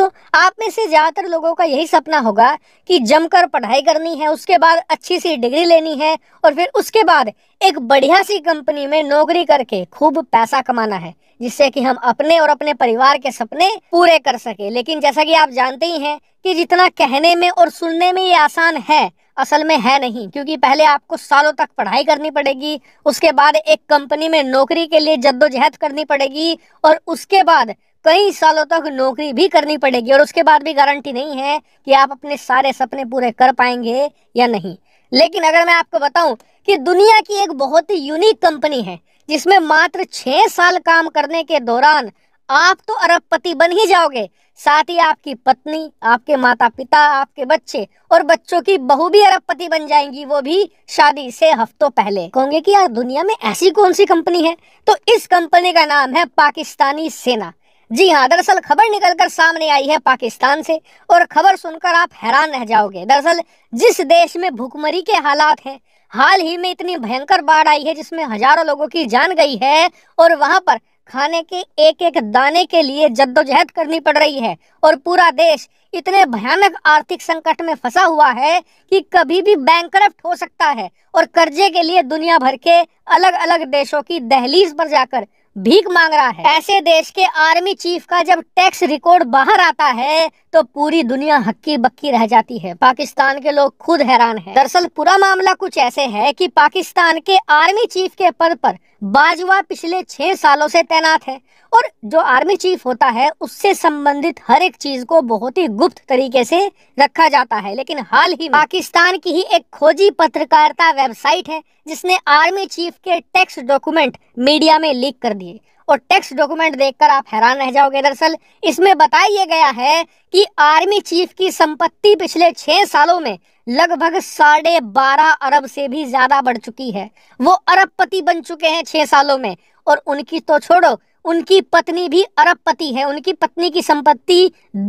दोस्तों आप में से ज़्यादातर लोगों का यही सपना होगा कि जमकर पढ़ाई करनी है उसके बाद अच्छी सी डिग्री लेनी है और फिर उसके बाद एक बढ़िया सी कंपनी में नौकरी करके खूब पैसा कमाना है जिससे कि हम अपने और अपने परिवार के सपने पूरे कर सके लेकिन जैसा कि आप जानते ही हैं कि जितना कहने में और सुनने में ये आसान है असल में है नहीं क्योंकि पहले आपको सालों तक पढ़ाई करनी पड़ेगी उसके बाद एक कंपनी में नौकरी के लिए जद्दोजहद करनी पड़ेगी और उसके बाद कई सालों तक नौकरी भी करनी पड़ेगी और उसके बाद भी गारंटी नहीं है कि आप अपने सारे सपने पूरे कर पाएंगे या नहीं लेकिन अगर मैं आपको बताऊं कि दुनिया की एक बहुत ही यूनिक कंपनी है जिसमें मात्र छः साल काम करने के दौरान आप तो अरबपति बन ही जाओगे साथ ही आपकी पत्नी आपके माता पिता आपके बच्चे और बच्चों की बहू भी अरबपति बन जाएंगी वो भी शादी से हफ्तों पहले कहोगे कि यार दुनिया में ऐसी कौन सी कंपनी है तो इस कंपनी का नाम है पाकिस्तानी सेना जी हाँ दरअसल खबर निकलकर सामने आई है पाकिस्तान से और खबर सुनकर आप हैरान रह जाओगे दरअसल जिस देश में भूखमरी के हालात हैं हाल ही में इतनी भयंकर बाढ़ आई है जिसमें हजारों लोगों की जान गई है और वहां पर खाने के एक एक दाने के लिए जद्दोजहद करनी पड़ रही है और पूरा देश इतने भयानक आर्थिक संकट में फंसा हुआ है कि कभी भी बैंक हो सकता है और कर्जे के लिए दुनिया भर के अलग अलग देशों की दहलीज पर जाकर भीख मांग रहा है ऐसे देश के आर्मी चीफ का जब टैक्स रिकॉर्ड बाहर आता है तो पूरी दुनिया हक्की बक्की रह जाती है पाकिस्तान के लोग खुद हैरान है दरअसल पूरा मामला कुछ ऐसे है कि पाकिस्तान के आर्मी चीफ के पद पर बाजवा पिछले छह सालों से तैनात है और जो आर्मी चीफ होता है उससे संबंधित हर एक चीज को बहुत ही गुप्त तरीके से रखा जाता है लेकिन हाल ही पाकिस्तान की ही एक खोजी पत्रकारिता वेबसाइट है जिसने आर्मी चीफ के टेक्स्ट डॉक्यूमेंट मीडिया में लीक कर दिए और टेक्स्ट डॉक्यूमेंट देखकर आप हैरान रह जाओगे दरअसल इसमें बताया ये गया है कि आर्मी चीफ की संपत्ति पिछले छह सालों में लगभग साढ़े बारह अरब से भी ज्यादा बढ़ चुकी है वो अरबपति बन चुके हैं छह सालों में और उनकी तो छोड़ो उनकी पत्नी भी अरबपति है उनकी पत्नी की संपत्ति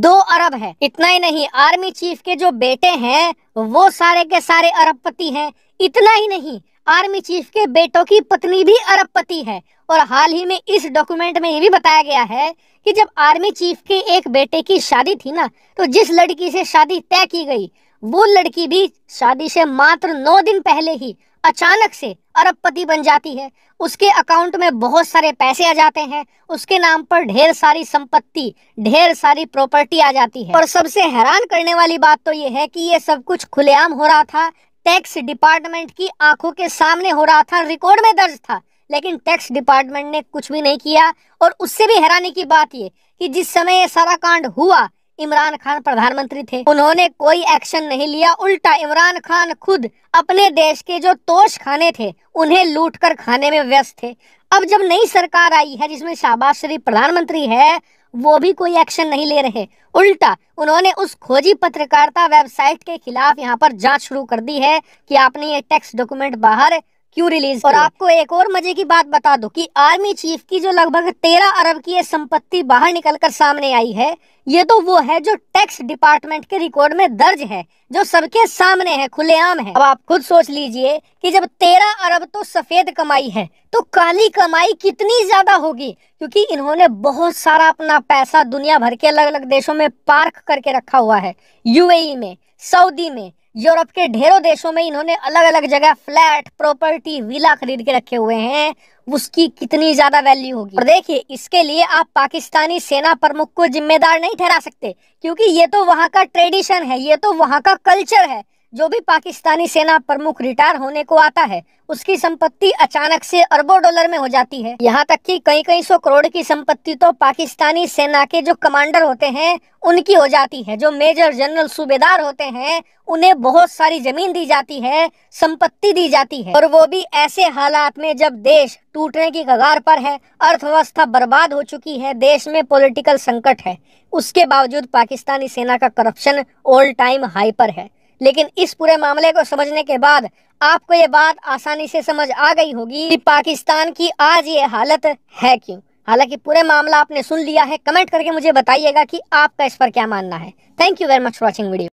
दो अरब है इतना ही नहीं आर्मी चीफ के जो बेटे हैं वो सारे के सारे अरबपति हैं इतना ही नहीं आर्मी चीफ के बेटों की पत्नी भी अरबपति है और हाल ही में इस डॉक्यूमेंट में ये भी बताया गया है कि जब आर्मी चीफ के एक बेटे की शादी थी ना तो जिस लड़की से शादी तय की गई वो लड़की भी शादी से मात्र नौ दिन पहले ही अचानक से अरबपति बन जाती है उसके अकाउंट में बहुत सारे पैसे आ जाते हैं उसके नाम पर ढेर सारी संपत्ति ढेर सारी प्रॉपर्टी आ जाती है और सबसे हैरान करने वाली बात तो ये है कि ये सब कुछ खुलेआम हो रहा था टैक्स डिपार्टमेंट की आंखों के सामने हो रहा था रिकॉर्ड में दर्ज था लेकिन टैक्स डिपार्टमेंट ने कुछ भी नहीं किया और उससे भी हैरानी की बात ये कि जिस समय ये सारा कांड हुआ इमरान खान प्रधानमंत्री थे उन्होंने कोई एक्शन नहीं लिया उल्टा इमरान खान खुद अपने देश के जो तोश खाने थे उन्हें लूट कर खाने में व्यस्त थे अब जब नई सरकार आई है जिसमें शाहबाज शरीफ प्रधानमंत्री है वो भी कोई एक्शन नहीं ले रहे उल्टा उन्होंने उस खोजी पत्रकारिता वेबसाइट के खिलाफ यहाँ पर जांच शुरू कर दी है कि आपने ये टैक्स डॉक्यूमेंट बाहर क्यों रिलीज और आपको एक और मजे की बात बता दो कि आर्मी चीफ की जो लगभग तेरह अरब की संपत्ति बाहर निकलकर सामने आई है ये तो वो है जो टैक्स डिपार्टमेंट के रिकॉर्ड में दर्ज है जो सबके सामने है खुलेआम है अब आप खुद सोच लीजिए कि जब तेरह अरब तो सफेद कमाई है तो काली कमाई कितनी ज्यादा होगी क्योंकि इन्होंने बहुत सारा अपना पैसा दुनिया भर के अलग अलग देशों में पार्क करके रखा हुआ है यूएई में सऊदी में यूरोप के ढेरों देशों में इन्होंने अलग अलग जगह फ्लैट प्रॉपर्टी विला खरीद के रखे हुए हैं उसकी कितनी ज्यादा वैल्यू होगी और देखिए इसके लिए आप पाकिस्तानी सेना प्रमुख को जिम्मेदार नहीं ठहरा सकते क्योंकि ये तो वहाँ का ट्रेडिशन है ये तो वहाँ का कल्चर है जो भी पाकिस्तानी सेना प्रमुख रिटायर होने को आता है उसकी संपत्ति अचानक से अरबों डॉलर में हो जाती है यहाँ तक कि कई कई सौ करोड़ की संपत्ति तो पाकिस्तानी सेना के जो कमांडर होते हैं उनकी हो जाती है जो मेजर जनरल सूबेदार होते हैं उन्हें बहुत सारी जमीन दी जाती है संपत्ति दी जाती है और वो भी ऐसे हालात में जब देश टूटने की कगार पर है अर्थव्यवस्था बर्बाद हो चुकी है देश में पोलिटिकल संकट है उसके बावजूद पाकिस्तानी सेना का करप्शन ऑल टाइम हाई पर है लेकिन इस पूरे मामले को समझने के बाद आपको ये बात आसानी से समझ आ गई होगी कि पाकिस्तान की आज ये हालत है क्यों हालांकि पूरे मामला आपने सुन लिया है कमेंट करके मुझे बताइएगा कि आपका इस पर क्या मानना है thank you very much for watching video